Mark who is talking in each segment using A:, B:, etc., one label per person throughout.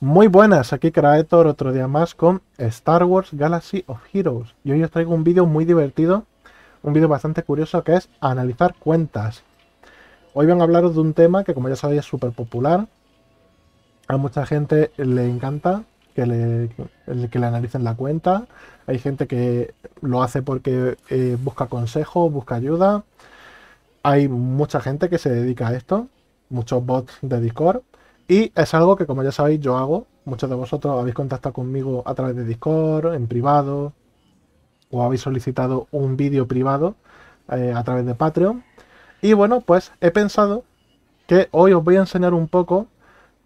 A: Muy buenas, aquí Kraetor otro día más con Star Wars Galaxy of Heroes y hoy os traigo un vídeo muy divertido, un vídeo bastante curioso que es analizar cuentas. Hoy van a hablaros de un tema que como ya sabéis es súper popular, a mucha gente le encanta que le, que le analicen la cuenta, hay gente que lo hace porque eh, busca consejo, busca ayuda, hay mucha gente que se dedica a esto, muchos bots de Discord y es algo que, como ya sabéis, yo hago. Muchos de vosotros habéis contactado conmigo a través de Discord, en privado, o habéis solicitado un vídeo privado eh, a través de Patreon. Y bueno, pues he pensado que hoy os voy a enseñar un poco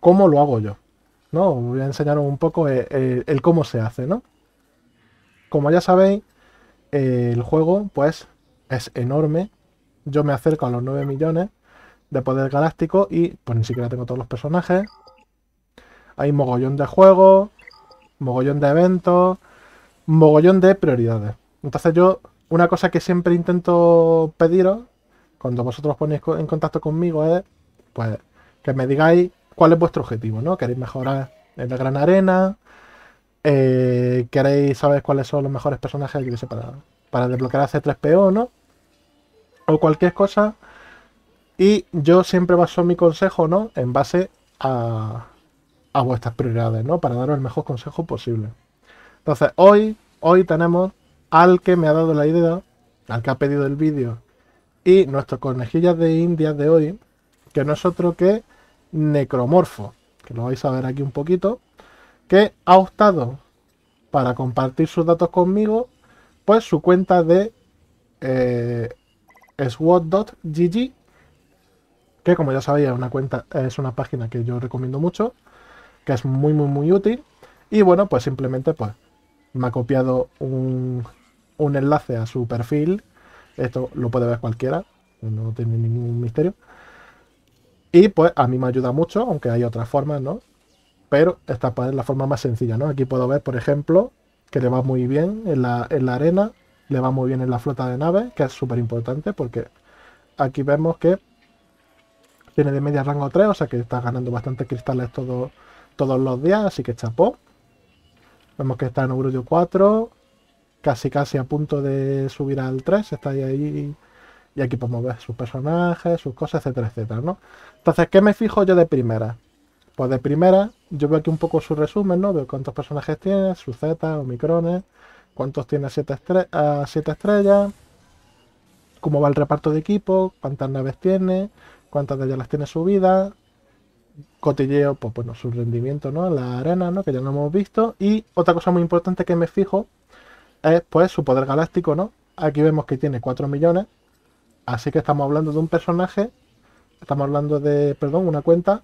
A: cómo lo hago yo. ¿no? Os voy a enseñar un poco eh, el, cómo se hace, ¿no? Como ya sabéis, eh, el juego, pues, es enorme. Yo me acerco a los 9 millones de poder galáctico y pues ni siquiera tengo todos los personajes. Hay mogollón de juegos, mogollón de eventos, mogollón de prioridades. Entonces yo, una cosa que siempre intento pediros, cuando vosotros ponéis en contacto conmigo, es pues que me digáis cuál es vuestro objetivo, ¿no? ¿Queréis mejorar en la Gran Arena? Eh, ¿Queréis saber cuáles son los mejores personajes, que para, para desbloquear a C3PO, ¿no? O cualquier cosa y yo siempre baso mi consejo, ¿no? En base a, vuestras prioridades, ¿no? Para daros el mejor consejo posible. Entonces, hoy, hoy tenemos al que me ha dado la idea, al que ha pedido el vídeo, y nuestro conejillas de indias de hoy, que no es otro que Necromorfo, que lo vais a ver aquí un poquito, que ha optado para compartir sus datos conmigo, pues su cuenta de eh, que como ya sabía una cuenta, es una página que yo recomiendo mucho, que es muy, muy, muy útil. Y bueno, pues simplemente pues, me ha copiado un, enlace a su perfil. Esto lo puede ver cualquiera, no tiene ningún misterio. Y pues a mí me ayuda mucho, aunque hay otras formas, ¿no? Pero esta pues, es la forma más sencilla, ¿no? Aquí puedo ver, por ejemplo, que le va muy bien en la, en la arena, le va muy bien en la flota de naves, que es súper importante porque aquí vemos que tiene de media rango 3, o sea que está ganando bastantes cristales todos todos los días, así que chapó. Vemos que está en Orgullo 4, casi casi a punto de subir al 3, está ahí, y aquí podemos ver sus personajes, sus cosas, etcétera, etcétera, ¿no? Entonces, ¿qué me fijo yo de primera? Pues de primera, yo veo aquí un poco su resumen, ¿no? Veo cuántos personajes tiene, sus o micrones, cuántos tiene a 7 estrellas, cómo va el reparto de equipo, cuántas naves tiene, cuántas de ellas las tiene vida. cotilleo, pues bueno, su rendimiento, ¿no? en La arena, ¿no? Que ya no hemos visto. Y otra cosa muy importante que me fijo es, pues, su poder galáctico, ¿no? Aquí vemos que tiene 4 millones. Así que estamos hablando de un personaje, estamos hablando de, perdón, una cuenta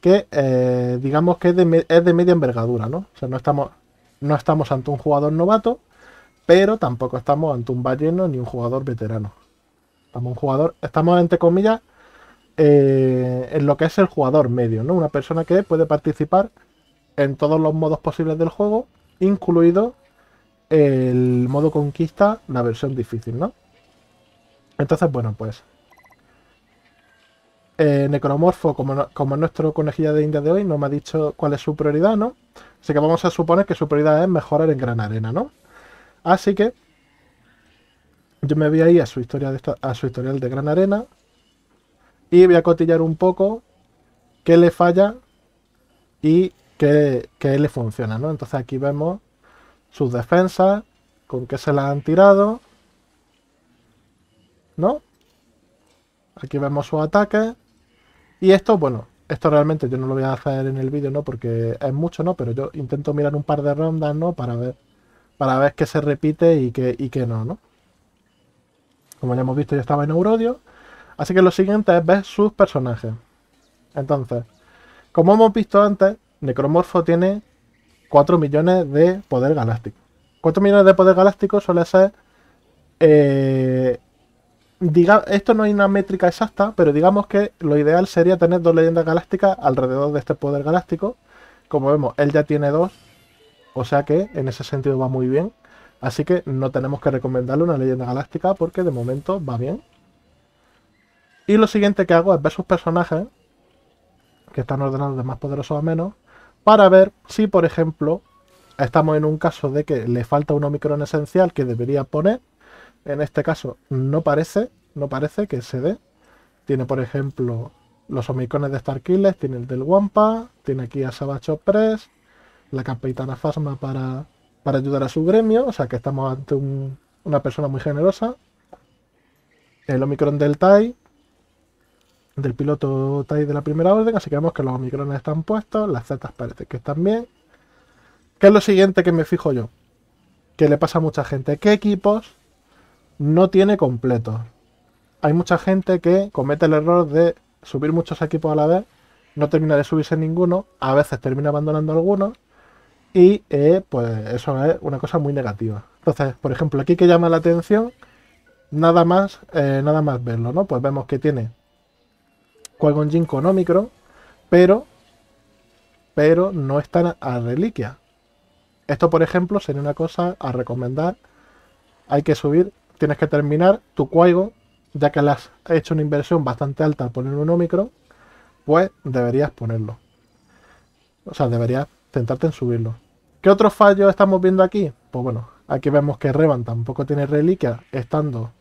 A: que eh, digamos que es de, media envergadura, ¿no? O sea, no estamos, no estamos ante un jugador novato, pero tampoco estamos ante un balleno ni un jugador veterano. Estamos un jugador, estamos entre comillas, eh, en lo que es el jugador medio, ¿no? Una persona que puede participar en todos los modos posibles del juego, incluido el modo conquista, la versión difícil, ¿no? Entonces, bueno, pues... Eh, Necromorfo, como, nuestro conejilla de India de hoy, no me ha dicho cuál es su prioridad, ¿no? Así que vamos a suponer que su prioridad es mejorar en Gran Arena, ¿no? Así que yo me voy ahí a su historia a su historial de Gran Arena y voy a cotillar un poco qué le falla y qué, le funciona, ¿no? Entonces aquí vemos sus defensas, con qué se las han tirado, ¿no? Aquí vemos su ataque Y esto, bueno, esto realmente yo no lo voy a hacer en el vídeo, ¿no? Porque es mucho, ¿no? Pero yo intento mirar un par de rondas, ¿no? Para ver, para ver qué se repite y qué, y qué no, ¿no? Como ya hemos visto, yo estaba en Eurodio. Así que lo siguiente es ver sus personajes. Entonces, como hemos visto antes, Necromorfo tiene 4 millones de poder galáctico. 4 millones de poder galáctico suele ser... Eh, diga, esto no hay una métrica exacta, pero digamos que lo ideal sería tener dos leyendas galácticas alrededor de este poder galáctico. Como vemos, él ya tiene dos, o sea que en ese sentido va muy bien. Así que no tenemos que recomendarle una leyenda galáctica porque de momento va bien. Y lo siguiente que hago es ver sus personajes, que están ordenados de más poderosos a menos, para ver si, por ejemplo, estamos en un caso de que le falta un Omicron esencial que debería poner. En este caso no parece, no parece que se dé. Tiene, por ejemplo, los Omicrones de Starkilles, tiene el del Wampa, tiene aquí a Sabacho Press, la Capitana Fasma para, para ayudar a su gremio, o sea que estamos ante una persona muy generosa. El Omicron del Tai, del piloto TAI de la primera orden, así que vemos que los omicrones están puestos, las zetas parece que están bien. ¿Qué es lo siguiente que me fijo yo? Que le pasa a mucha gente. ¿Qué equipos no tiene completos? Hay mucha gente que comete el error de subir muchos equipos a la vez, no termina de subirse ninguno, a veces termina abandonando algunos, y eh, pues eso es una cosa muy negativa. Entonces, por ejemplo, aquí que llama la atención, nada más, eh, nada más verlo, ¿no? Pues vemos que tiene Qui-Gon con Omicron, pero, pero no están a, reliquia. Esto, por ejemplo, sería una cosa a recomendar. Hay que subir, tienes que terminar tu qui ya que le has hecho una inversión bastante alta al poner un Omicron, pues deberías ponerlo. O sea, deberías centrarte en subirlo. ¿Qué otros fallos estamos viendo aquí? Pues bueno, aquí vemos que Revan tampoco tiene reliquia estando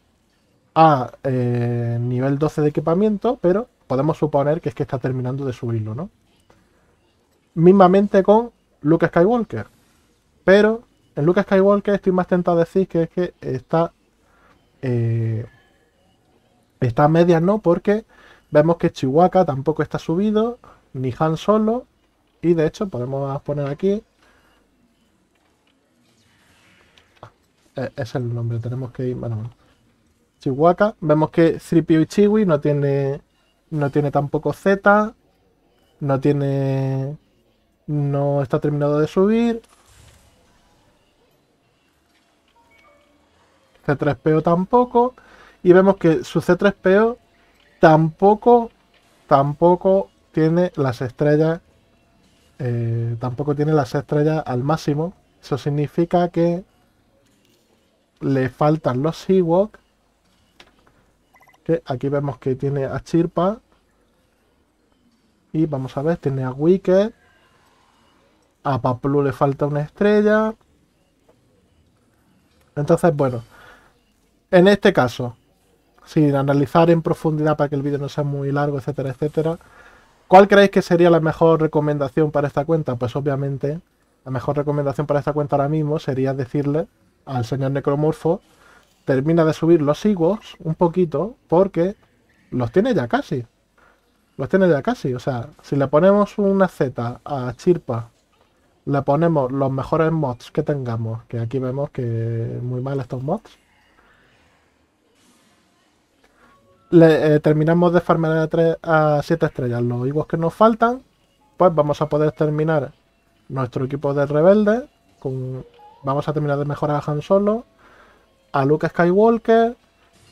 A: a eh, nivel 12 de equipamiento, pero podemos suponer que es que está terminando de subirlo, ¿no? Mismamente con Luke Skywalker. Pero en Luke Skywalker estoy más tentado a decir que es que está. Eh, está a medias, ¿no? Porque vemos que Chihuahua tampoco está subido, ni Han solo. Y de hecho, podemos poner aquí. Eh, es el nombre, tenemos que ir. Bueno, Chihuahua. Vemos que Cripio y Chiwi no tiene no tiene tampoco Z, no tiene... no está terminado de subir. C3PO tampoco. Y vemos que su C3PO tampoco, tampoco tiene las estrellas, eh, tampoco tiene las estrellas al máximo. Eso significa que le faltan los Seawalk este, aquí vemos que tiene a Chirpa. Y vamos a ver, tiene a Wicked. A Paplu le falta una estrella. Entonces, bueno. En este caso, sin analizar en profundidad para que el vídeo no sea muy largo, etcétera, etcétera. ¿Cuál creéis que sería la mejor recomendación para esta cuenta? Pues obviamente, la mejor recomendación para esta cuenta ahora mismo sería decirle al señor Necromorfo termina de subir los Ewoks un poquito porque los tiene ya casi. Los tiene ya casi. O sea, si le ponemos una Z a Chirpa, le ponemos los mejores mods que tengamos, que aquí vemos que muy mal estos mods. Le, eh, terminamos de farmear a, a 7 estrellas los Ewoks que nos faltan. Pues vamos a poder terminar nuestro equipo de rebelde. vamos a terminar de mejorar a Han Solo a Luke Skywalker,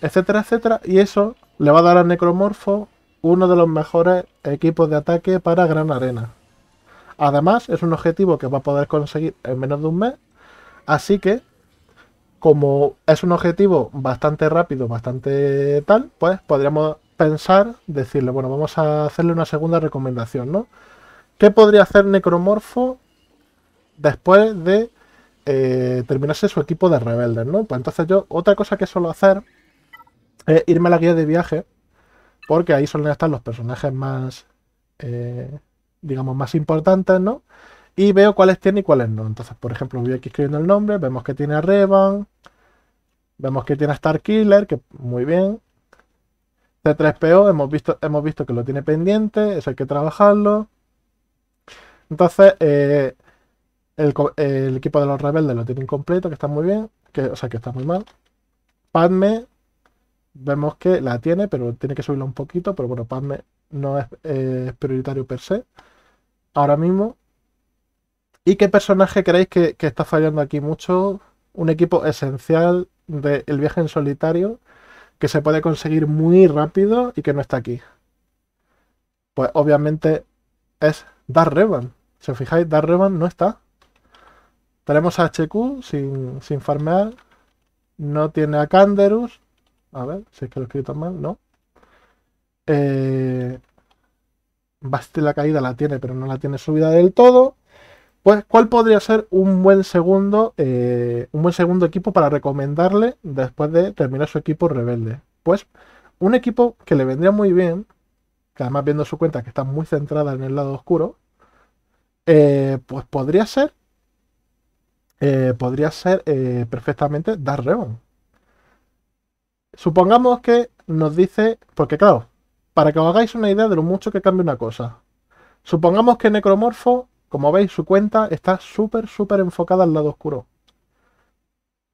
A: etcétera, etcétera. Y eso le va a dar al Necromorfo uno de los mejores equipos de ataque para Gran Arena. Además, es un objetivo que va a poder conseguir en menos de un mes. Así que, como es un objetivo bastante rápido, bastante tal, pues podríamos pensar, decirle, bueno, vamos a hacerle una segunda recomendación, ¿no? ¿Qué podría hacer Necromorfo después de terminarse eh, terminase su equipo de rebeldes, ¿no? Pues entonces yo, otra cosa que suelo hacer es irme a la guía de viaje, porque ahí suelen estar los personajes más, eh, digamos, más importantes, ¿no? Y veo cuáles tiene y cuáles no. Entonces, por ejemplo, voy aquí escribiendo el nombre, vemos que tiene a Revan, vemos que tiene a Starkiller que muy bien. C3PO, hemos visto, hemos visto que lo tiene pendiente, Es hay que trabajarlo. Entonces, eh, el, equipo de los rebeldes lo tiene incompleto, que está muy bien, que, o sea, que está muy mal. Padme, vemos que la tiene, pero tiene que subirla un poquito, pero bueno, Padme no es, eh, prioritario per se. Ahora mismo. ¿Y qué personaje creéis que, está fallando aquí mucho? Un equipo esencial del viaje en solitario que se puede conseguir muy rápido y que no está aquí. Pues obviamente es Darrevan. Si os fijáis, Darrevan Revan no está. Tenemos a HQ sin, farmear. No tiene a Canderus. A ver, si es que lo he escrito mal, no. Eh, la caída la tiene, pero no la tiene subida del todo. Pues, ¿cuál podría ser un buen segundo, eh, un buen segundo equipo para recomendarle después de terminar su equipo rebelde? Pues, un equipo que le vendría muy bien, que además viendo su cuenta que está muy centrada en el lado oscuro, eh, pues podría ser eh, podría ser eh, perfectamente Dark Supongamos que nos dice, porque claro, para que os hagáis una idea de lo mucho que cambia una cosa. Supongamos que Necromorfo, como veis, su cuenta está súper, súper enfocada al lado oscuro.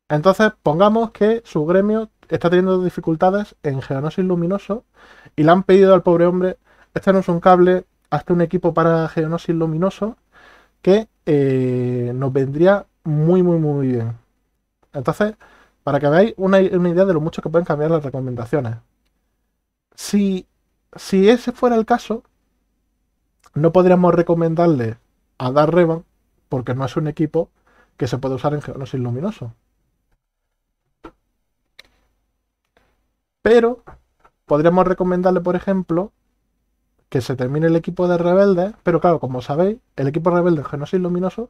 A: Entonces, pongamos que su gremio está teniendo dificultades en Geonosis Luminoso y le han pedido al pobre hombre, este no es un cable, hasta un equipo para Geonosis Luminoso que eh, nos vendría muy, muy, muy bien. Entonces, para que veáis una, idea de lo mucho que pueden cambiar las recomendaciones. Si, si ese fuera el caso, no podríamos recomendarle a Dar Revan, porque no es un equipo que se puede usar en Geonosis Luminoso. Pero podríamos recomendarle, por ejemplo, que se termine el equipo de rebeldes, pero claro, como sabéis, el equipo rebelde en Genosis Luminoso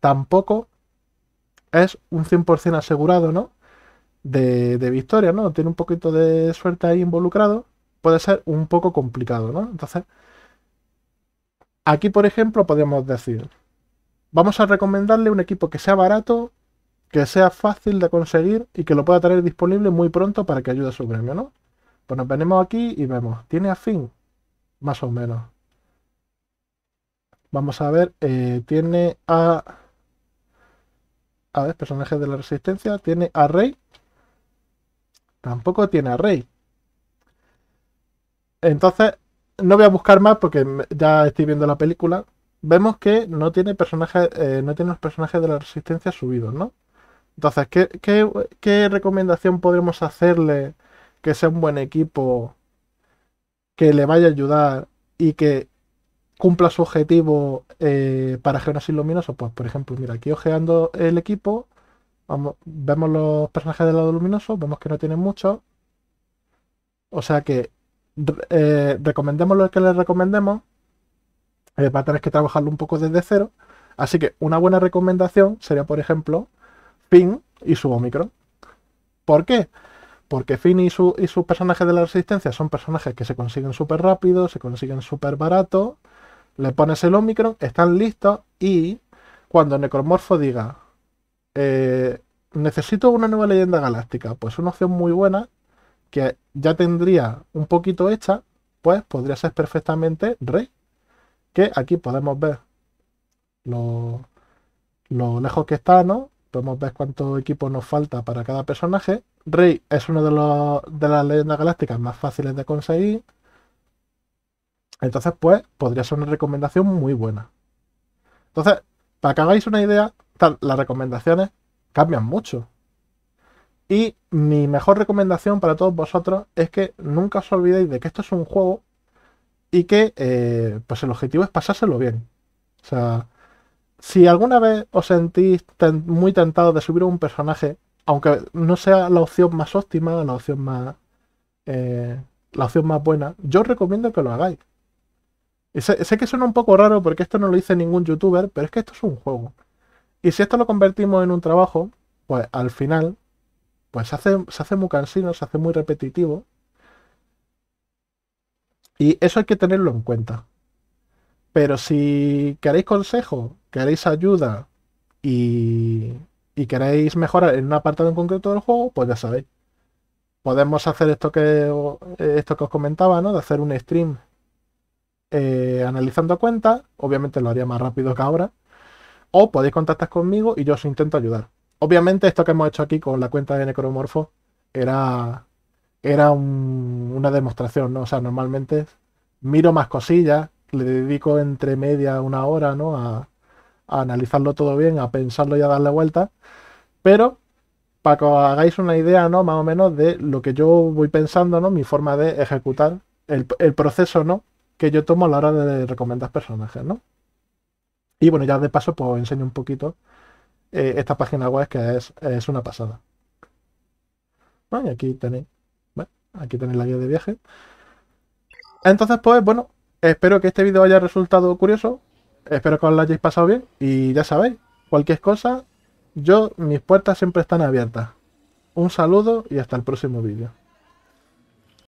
A: tampoco es un 100% asegurado, ¿no? De, victoria, ¿no? Tiene un poquito de suerte ahí involucrado, puede ser un poco complicado, ¿no? Entonces, aquí, por ejemplo, podemos decir, vamos a recomendarle un equipo que sea barato, que sea fácil de conseguir y que lo pueda tener disponible muy pronto para que ayude a su premio, ¿no? Pues nos venimos aquí y vemos, tiene afín, más o menos. Vamos a ver, eh, tiene a personajes de la resistencia. ¿Tiene a Rey? Tampoco tiene a Rey. Entonces, no voy a buscar más porque ya estoy viendo la película. Vemos que no tiene personajes, eh, no tiene los personajes de la resistencia subidos, ¿no? Entonces, ¿qué, qué recomendación podremos hacerle que sea un buen equipo, que le vaya a ayudar y que cumpla su objetivo eh, para Geonosis Luminoso, pues por ejemplo, mira, aquí ojeando el equipo, vemos los personajes del lado luminoso, vemos que no tienen muchos. O sea que eh, recomendemos lo que les recomendemos, eh, va a tener que trabajarlo un poco desde cero. Así que una buena recomendación sería, por ejemplo, Finn y su Omicron. ¿Por qué? Porque Finn y, y sus personajes de la Resistencia son personajes que se consiguen súper rápido, se consiguen súper barato le pones el Omicron, están listos y cuando Necromorfo diga, eh, necesito una nueva leyenda galáctica, pues una opción muy buena que ya tendría un poquito hecha, pues podría ser perfectamente Rey. Que aquí podemos ver lo, lejos que está, ¿no? Podemos ver cuánto equipo nos falta para cada personaje. Rey es una de, de las leyendas galácticas más fáciles de conseguir. Entonces, pues, podría ser una recomendación muy buena. Entonces, para que hagáis una idea, las recomendaciones cambian mucho. Y mi mejor recomendación para todos vosotros es que nunca os olvidéis de que esto es un juego y que eh, pues el objetivo es pasárselo bien. O sea, si alguna vez os sentís muy tentados de subir un personaje, aunque no sea la opción más óptima, la opción más, eh, la opción más buena, yo os recomiendo que lo hagáis sé, que suena un poco raro porque esto no lo dice ningún youtuber, pero es que esto es un juego. Y si esto lo convertimos en un trabajo, pues al final, pues se hace, muy cansino, se hace muy repetitivo. Y eso hay que tenerlo en cuenta. Pero si queréis consejo, queréis ayuda y, queréis mejorar en un apartado en concreto del juego, pues ya sabéis podemos hacer esto que esto que os comentaba, ¿no? De hacer un stream eh, analizando cuentas. Obviamente lo haría más rápido que ahora. O podéis contactar conmigo y yo os intento ayudar. Obviamente esto que hemos hecho aquí con la cuenta de Necromorfo era, era una demostración, ¿no? O sea, normalmente miro más cosillas, le dedico entre media una hora, ¿no? A, analizarlo todo bien, a pensarlo y a darle vuelta, Pero para que os hagáis una idea, ¿no? Más o menos de lo que yo voy pensando, ¿no? Mi forma de ejecutar el, el proceso, ¿no? que yo tomo a la hora de recomendar personajes, ¿no? Y bueno, ya de paso, pues os enseño un poquito eh, esta página web que es, una pasada. Y aquí tenéis, bueno, aquí tenéis la guía de viaje. Entonces, pues bueno, espero que este vídeo haya resultado curioso. Espero que os lo hayáis pasado bien. Y ya sabéis, cualquier cosa, yo, mis puertas siempre están abiertas. Un saludo y hasta el próximo vídeo.